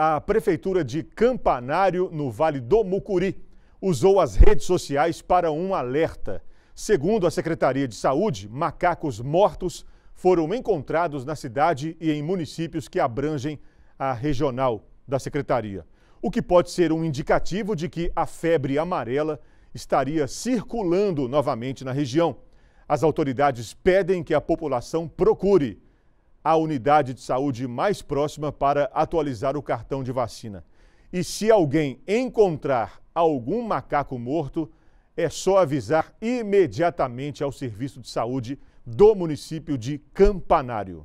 a Prefeitura de Campanário, no Vale do Mucuri, usou as redes sociais para um alerta. Segundo a Secretaria de Saúde, macacos mortos foram encontrados na cidade e em municípios que abrangem a regional da Secretaria, o que pode ser um indicativo de que a febre amarela estaria circulando novamente na região. As autoridades pedem que a população procure à unidade de saúde mais próxima para atualizar o cartão de vacina. E se alguém encontrar algum macaco morto, é só avisar imediatamente ao serviço de saúde do município de Campanário.